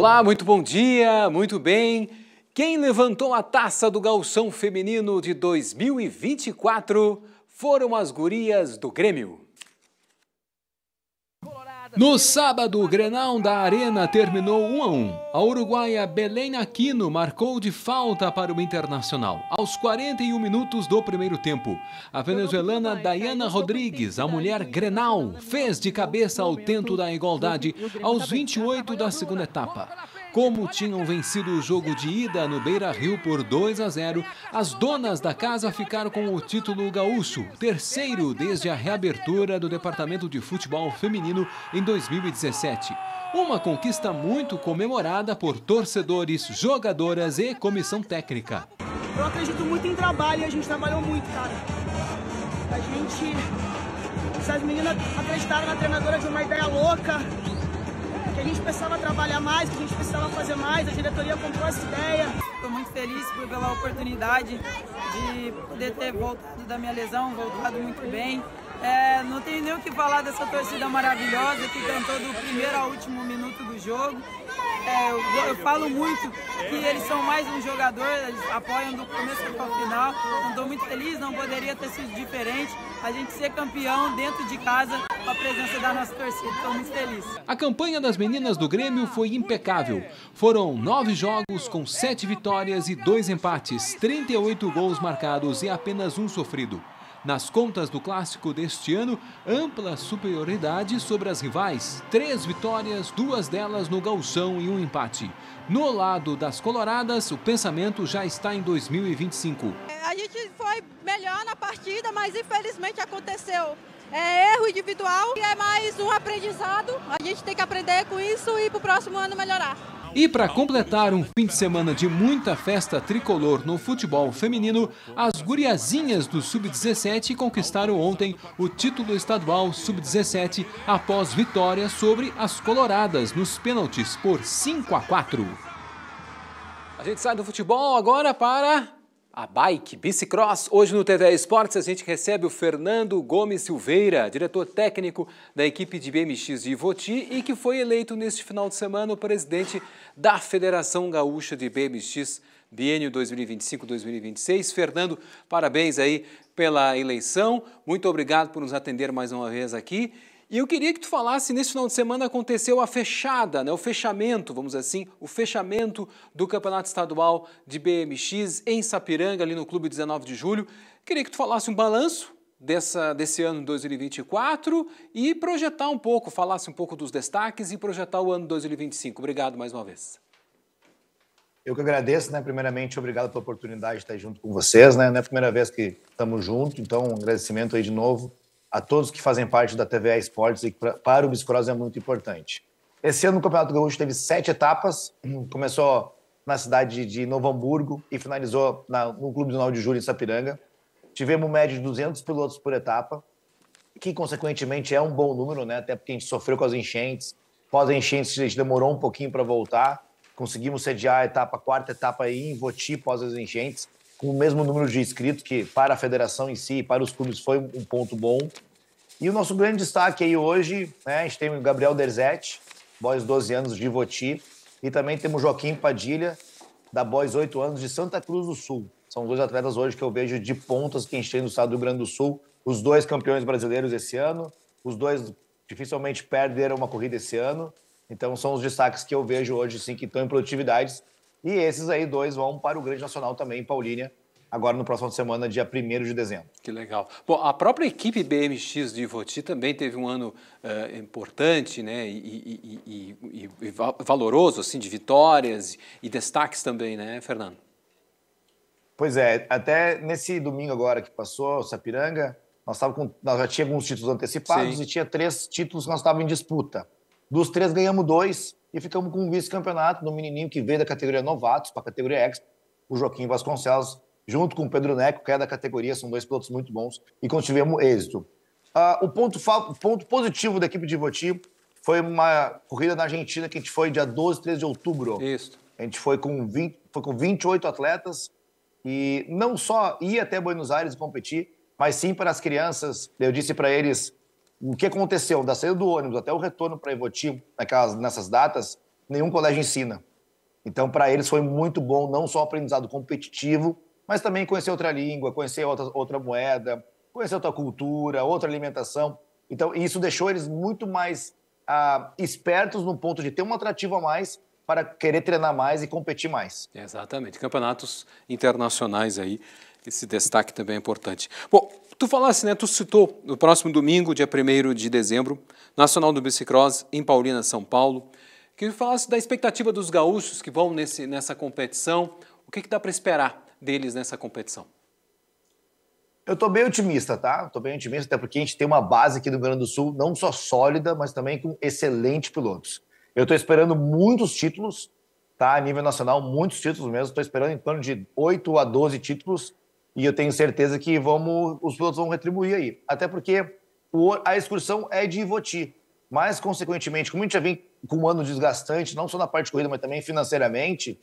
Olá, muito bom dia, muito bem. Quem levantou a taça do Galção Feminino de 2024 foram as gurias do Grêmio. No sábado, o Grenal da Arena terminou 1 a 1. A uruguaia Belém Aquino marcou de falta para o Internacional, aos 41 minutos do primeiro tempo. A venezuelana Dayana Rodrigues, a mulher Grenal, fez de cabeça ao tento da igualdade aos 28 da segunda etapa. Como tinham vencido o jogo de ida no Beira Rio por 2 a 0, as donas da casa ficaram com o título gaúcho, terceiro desde a reabertura do Departamento de Futebol Feminino em 2017. Uma conquista muito comemorada por torcedores, jogadoras e comissão técnica. Eu acredito muito em trabalho e a gente trabalhou muito, cara. A gente. Essas meninas acreditaram na treinadora de uma ideia louca, que a gente precisava trabalhar mais, que a gente precisava fazer mais, a diretoria comprou essa ideia. Estou muito feliz pela oportunidade de poder ter voltado da minha lesão, voltado muito bem. É, não tenho nem o que falar dessa torcida maravilhosa que cantou do primeiro ao último minuto do jogo. É, eu, eu, falo muito que eles são mais um jogador, eles apoiam do começo até o final. Estou muito feliz, não poderia ter sido diferente. A gente ser campeão dentro de casa com a presença da nossa torcida. Estou muito feliz. A campanha das meninas do Grêmio foi impecável. Foram nove jogos com sete vitórias e dois empates, 38 gols marcados e apenas um sofrido. Nas contas do clássico deste ano, ampla superioridade sobre as rivais. Três vitórias, duas delas no galchão e um empate. No lado das coloradas, o pensamento já está em 2025. É, a gente foi melhor na partida, mas infelizmente aconteceu é erro individual e é mais um aprendizado. A gente tem que aprender com isso e para o próximo ano melhorar. E para completar um fim de semana de muita festa tricolor no futebol feminino, as guriazinhas do Sub-17 conquistaram ontem o título estadual Sub-17 após vitória sobre as Coloradas nos pênaltis por 5 a 4. A gente sai do futebol agora para a bike, bicicross. Hoje no TV Esportes a gente recebe o Fernando Gomes Silveira, diretor técnico da equipe de BMX de Ivoti e que foi eleito neste final de semana o presidente da Federação Gaúcha de BMX bienio 2025-2026. Fernando, parabéns aí pela eleição. Muito obrigado por nos atender mais uma vez aqui. E eu queria que tu falasse, nesse final de semana aconteceu a fechada, né, o fechamento, vamos assim, o fechamento do Campeonato Estadual de BMX em Sapiranga, ali no Clube 19 de Julho. Queria que tu falasse um balanço dessa, desse ano 2024 e projetar um pouco, falasse um pouco dos destaques e projetar o ano 2025. Obrigado mais uma vez. Eu que agradeço, né? Primeiramente, obrigado pela oportunidade de estar junto com vocês, né? Não é a primeira vez que estamos juntos, então um agradecimento aí de novo a todos que fazem parte da TVA Esportes e que pra, para o Biscross é muito importante. Esse ano o Campeonato Gaúcho teve sete etapas, hum, começou na cidade de Novo Hamburgo e finalizou na, no Clube do 9 de Julho em Sapiranga. Tivemos um média de 200 pilotos por etapa, que consequentemente é um bom número, né? até porque a gente sofreu com as enchentes. Pós-enchentes, a gente demorou um pouquinho para voltar. Conseguimos sediar a etapa, a quarta etapa aí em Voti, pós as enchentes com o mesmo número de inscritos, que para a federação em si, para os clubes, foi um ponto bom. E o nosso grande destaque aí hoje, né, a gente tem o Gabriel Derzetti, Boys 12 anos de Ivoti, e também temos Joaquim Padilha, da Boys 8 anos de Santa Cruz do Sul. São dois atletas hoje que eu vejo de pontas que a gente tem no estado do Rio Grande do Sul, os dois campeões brasileiros esse ano, os dois dificilmente perderam uma corrida esse ano. Então são os destaques que eu vejo hoje, sim, que estão em produtividades e esses aí dois vão para o Grande Nacional também, em Paulínia, agora no próximo semana, dia 1 de dezembro. Que legal. Bom, a própria equipe BMX de Ivoti também teve um ano uh, importante né? E, e, e, e, valoroso, assim, de vitórias e destaques também, né, Fernando? Pois é, até nesse domingo agora que passou, Sapiranga, nós, tava com, nós já tínhamos alguns títulos antecipados Sim. e tinha três títulos que nós estávamos em disputa. Dos três, ganhamos dois e ficamos com o vice-campeonato do menininho que veio da categoria novatos para a categoria Expo, o Joaquim Vasconcelos, junto com o Pedro Neco, que é da categoria, são dois pilotos muito bons, e conseguimos êxito. Uh, o ponto, ponto, positivo da equipe de Voti foi uma corrida na Argentina que a gente foi dia 12, 13 de outubro. Isso. A gente foi com, 20, foi com 28 atletas e não só ir até Buenos Aires competir, mas sim para as crianças. Eu disse para eles o que aconteceu da saída do ônibus até o retorno para Ivoti, naquelas, nessas datas, nenhum colégio ensina. Então, para eles foi muito bom, não só o aprendizado competitivo, mas também conhecer outra língua, conhecer outra, outra moeda, conhecer outra cultura, outra alimentação. Então, isso deixou eles muito mais ah, espertos no ponto de ter um atrativo a mais para querer treinar mais e competir mais. Exatamente. Campeonatos internacionais aí, esse destaque também é importante. Bom, Tu falasse, né? Tu citou no próximo domingo, dia 1 de dezembro, Nacional do Bicicross em Paulina, São Paulo. Que falasse da expectativa dos gaúchos que vão nesse, nessa competição. O que, é que dá para esperar deles nessa competição? Eu estou bem otimista, tá? Estou bem otimista, até porque a gente tem uma base aqui do Rio Grande do Sul, não só sólida, mas também com excelentes pilotos. Eu estou esperando muitos títulos, tá? A nível nacional, muitos títulos mesmo. Estou esperando em torno de 8 a 12 títulos e eu tenho certeza que vamos, os pilotos vão retribuir aí. Até porque o, a excursão é de Ivoti. Mas, consequentemente, como a gente já vem com um ano desgastante, não só na parte de corrida, mas também financeiramente,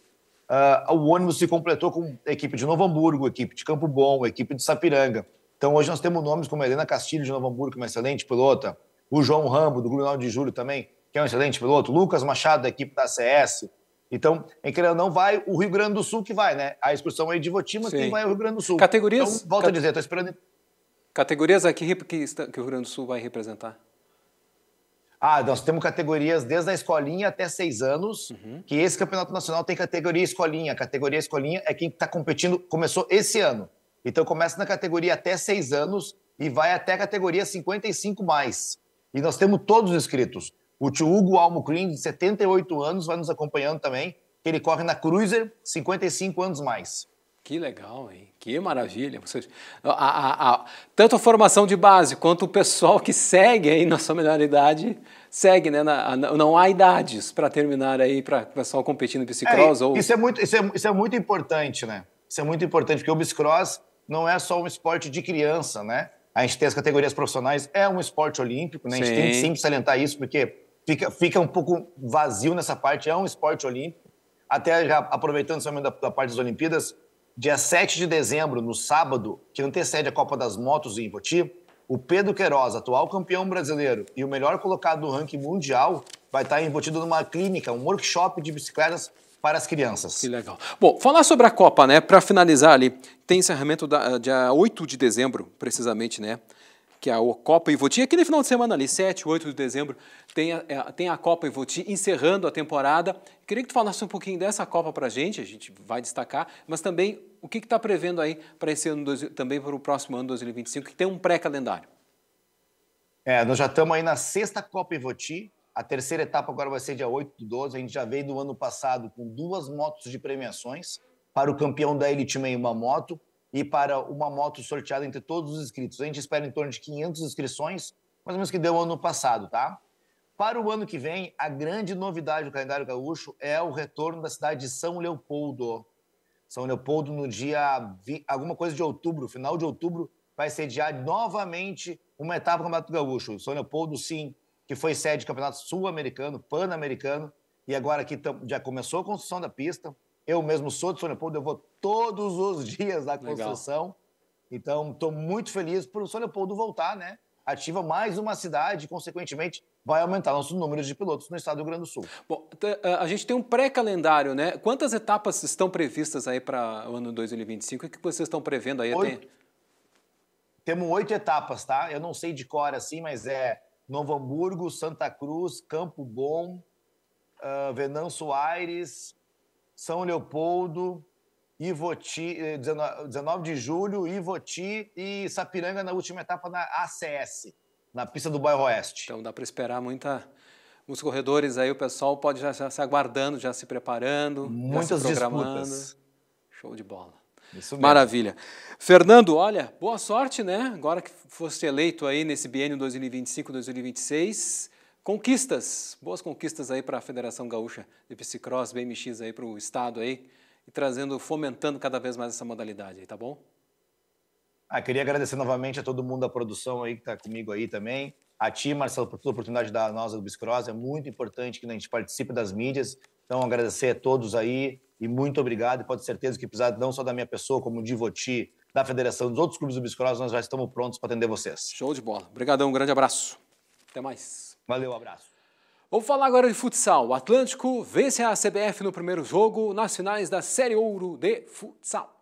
uh, o ônibus se completou com a equipe de Novo Hamburgo, equipe de Campo Bom, equipe de Sapiranga. Então, hoje nós temos nomes como Helena Castilho, de Novo Hamburgo, que é uma excelente pilota, o João Rambo, do Grupo de Júlio também, que é um excelente piloto, Lucas Machado, da equipe da CS, então, em querendo ou não, vai o Rio Grande do Sul que vai, né? A excursão é de Votima, mas quem vai é o Rio Grande do Sul. Categorias? Então, volta Cat... a dizer, estou esperando. Categorias aqui que, está... que o Rio Grande do Sul vai representar? Ah, nós temos categorias desde a escolinha até seis anos, uhum. que esse campeonato nacional tem categoria escolinha. A categoria escolinha é quem está competindo, começou esse ano. Então começa na categoria até seis anos e vai até a categoria 55 mais. E nós temos todos inscritos. O tio Hugo Almocrim, de 78 anos, vai nos acompanhando também. Ele corre na Cruiser, 55 anos mais. Que legal, hein? Que maravilha. Vocês, a, a, a, tanto a formação de base quanto o pessoal que segue aí na sua melhor idade, segue, né? Na, não há idades para terminar aí, para o pessoal competindo em bicicross. É, ou... isso, é muito, isso, é, isso é muito importante, né? Isso é muito importante, porque o bicicross não é só um esporte de criança, né? A gente tem as categorias profissionais, é um esporte olímpico, né? A gente Sim. tem que sempre salientar isso, porque fica, fica um pouco vazio nessa parte. É um esporte olímpico. Até já aproveitando somente da, da parte das Olimpíadas, dia 7 de dezembro, no sábado, que antecede a Copa das Motos em Ivoti, o Pedro Queiroz, atual campeão brasileiro e o melhor colocado do ranking mundial, vai estar embutido numa clínica, um workshop de bicicletas para as crianças. Que legal. Bom, falar sobre a Copa, né? Para finalizar ali, tem encerramento da, dia 8 de dezembro, precisamente, né? que é a Copa Ivoti. Aquele final de semana ali, 7, 8 de dezembro, tem a, é, tem a Copa Ivoti encerrando a temporada. Queria que tu falasse um pouquinho dessa Copa para a gente, a gente vai destacar, mas também o que está prevendo aí para esse ano, também para o próximo ano 2025, que tem um pré-calendário. É, nós já estamos aí na sexta Copa Ivoti, a terceira etapa agora vai ser dia 8 do 12, a gente já veio do ano passado com duas motos de premiações, para o campeão da Elite Meio uma moto, e para uma moto sorteada entre todos os inscritos. A gente espera em torno de 500 inscrições, mais ou menos que deu ano passado, tá? Para o ano que vem, a grande novidade do calendário gaúcho é o retorno da cidade de São Leopoldo. São Leopoldo, no dia 20, alguma coisa de outubro, final de outubro, vai sediar novamente uma etapa do Campeonato Gaúcho. São Leopoldo, sim, que foi sede do Campeonato Sul-Americano, Pan-Americano, e agora aqui já começou a construção da pista, eu mesmo sou de São Leopoldo, eu vou todos os dias à construção. Legal. Então, estou muito feliz por o São Leopoldo voltar, né? Ativa mais uma cidade, consequentemente, vai aumentar nosso número de pilotos no estado do Rio Grande do Sul. Bom, eh, a gente tem um pré-calendário, né? Quantas etapas estão previstas aí para o ano 2025? O que vocês estão prevendo aí? Oito. Temos oito etapas, tá? Eu não sei de cor assim, mas é Novo Hamburgo, Santa Cruz, Campo Bom, uh, Venâncio Aires, são Leopoldo, Ivoti, 19 eh, de julho, Ivoti e Sapiranga na última etapa na ACS, na pista do Bairro Oeste. Então dá para esperar muita, os corredores aí, o pessoal pode já, já se aguardando, já se preparando, Muitas já se programando. Disputas. Show de bola. Isso mesmo. Maravilha. Fernando, olha, boa sorte, né? Agora que foste eleito aí nesse biênio 2025-2026. Conquistas, boas conquistas aí para a Federação Gaúcha de Bicicross BMX aí para o estado aí, e trazendo, fomentando cada vez mais essa modalidade aí, tá bom? Ah, queria agradecer novamente a todo mundo da produção aí que está comigo aí também. A ti, Marcelo, por toda a oportunidade da nossa do Bicicross É muito importante que a gente participe das mídias. Então, agradecer a todos aí e muito obrigado. E pode ter certeza que, apesar não só da minha pessoa, como de Voti, da Federação, dos outros clubes do Bicicross nós já estamos prontos para atender vocês. Show de bola. Obrigadão, um grande abraço. Até mais. Valeu, abraço. Vamos falar agora de futsal. O Atlântico vence a CBF no primeiro jogo nas finais da Série Ouro de Futsal.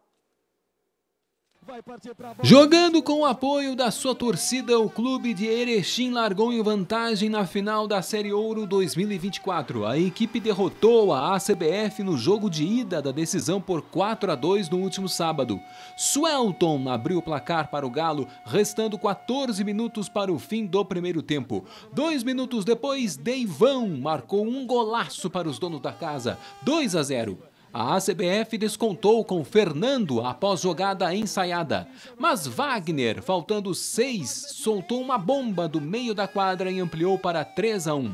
Jogando com o apoio da sua torcida, o clube de Erechim largou em vantagem na final da Série Ouro 2024. A equipe derrotou a ACBF no jogo de ida da decisão por 4 a 2 no último sábado. Swelton abriu o placar para o Galo, restando 14 minutos para o fim do primeiro tempo. Dois minutos depois, Deivão marcou um golaço para os donos da casa, 2 a 0. A CBF descontou com Fernando após jogada ensaiada, mas Wagner, faltando seis, soltou uma bomba do meio da quadra e ampliou para 3 a 1.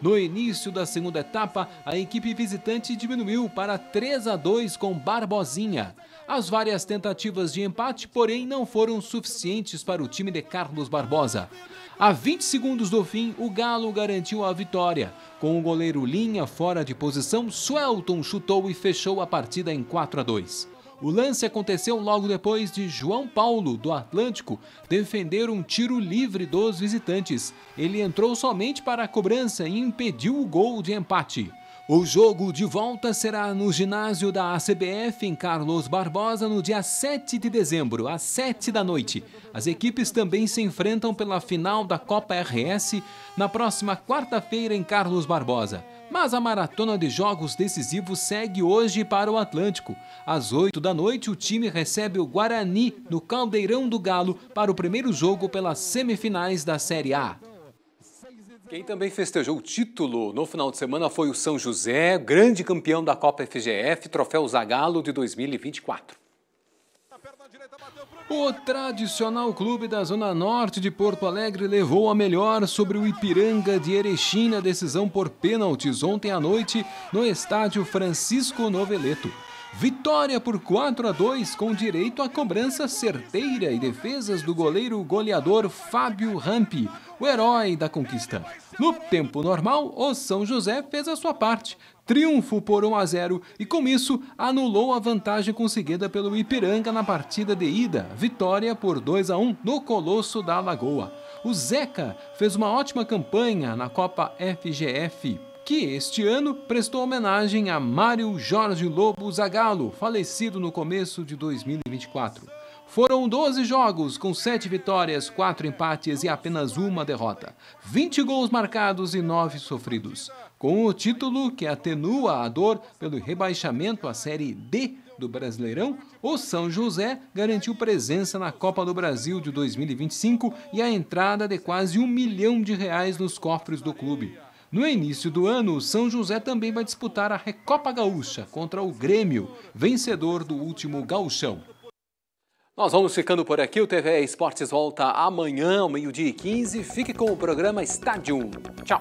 No início da segunda etapa, a equipe visitante diminuiu para 3 a 2 com Barbosinha. As várias tentativas de empate, porém, não foram suficientes para o time de Carlos Barbosa. A 20 segundos do fim, o Galo garantiu a vitória. Com o goleiro Linha fora de posição, Swelton chutou e fechou a partida em 4 a 2. O lance aconteceu logo depois de João Paulo, do Atlântico, defender um tiro livre dos visitantes. Ele entrou somente para a cobrança e impediu o gol de empate. O jogo de volta será no ginásio da ACBF em Carlos Barbosa no dia 7 de dezembro, às 7 da noite. As equipes também se enfrentam pela final da Copa RS na próxima quarta-feira em Carlos Barbosa. Mas a maratona de jogos decisivos segue hoje para o Atlântico. Às 8 da noite, o time recebe o Guarani no Caldeirão do Galo para o primeiro jogo pelas semifinais da Série A. Quem também festejou o título no final de semana foi o São José, grande campeão da Copa FGF, troféu Zagalo de 2024. O tradicional clube da Zona Norte de Porto Alegre levou a melhor sobre o Ipiranga de Erechim na decisão por pênaltis ontem à noite no estádio Francisco Noveleto. Vitória por 4 a 2 com direito à cobrança certeira e defesas do goleiro goleador Fábio Rampi, o herói da conquista. No tempo normal, o São José fez a sua parte, triunfo por 1 a 0 e com isso anulou a vantagem conseguida pelo Ipiranga na partida de ida, vitória por 2 a 1 no Colosso da Lagoa. O Zeca fez uma ótima campanha na Copa FGF, que este ano prestou homenagem a Mário Jorge Lobo Zagallo, falecido no começo de 2024. Foram 12 jogos, com 7 vitórias, 4 empates e apenas uma derrota. 20 gols marcados e 9 sofridos. Com o título que atenua a dor pelo rebaixamento à Série D do Brasileirão, o São José garantiu presença na Copa do Brasil de 2025 e a entrada de quase um milhão de reais nos cofres do clube. No início do ano, o São José também vai disputar a Recopa Gaúcha contra o Grêmio, vencedor do último gauchão. Nós vamos ficando por aqui. O TV Esportes volta amanhã, meio-dia e 15. Fique com o programa Estádio. Tchau.